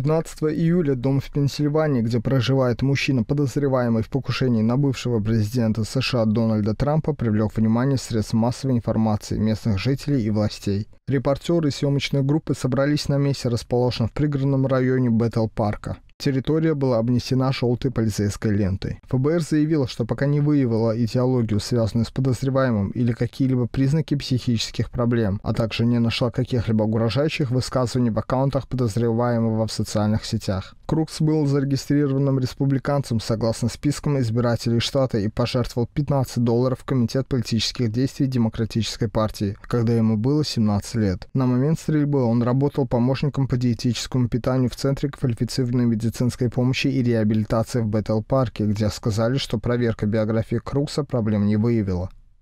15 июля дом в Пенсильвании, где проживает мужчина, подозреваемый в покушении на бывшего президента США Дональда Трампа, привлек внимание средств массовой информации, местных жителей и властей. Репортеры съемочной группы собрались на месте, расположенном в пригородном районе Беттл-парка. Территория была обнесена желтой полицейской лентой. ФБР заявило, что пока не выявило этиологию, связанную с подозреваемым или какие-либо признаки психических проблем, а также не нашла каких-либо угрожающих высказываний в аккаунтах подозреваемого в социальных сетях. Крукс был зарегистрированным республиканцем согласно спискам избирателей штата и пожертвовал 15 долларов в Комитет политических действий Демократической партии, когда ему было 17 лет. На момент стрельбы он работал помощником по диетическому питанию в Центре квалифицированной медицины медицинской помощи и реабилитации в Бэттл-парке, где сказали, что проверка биографии Крукса проблем не выявила.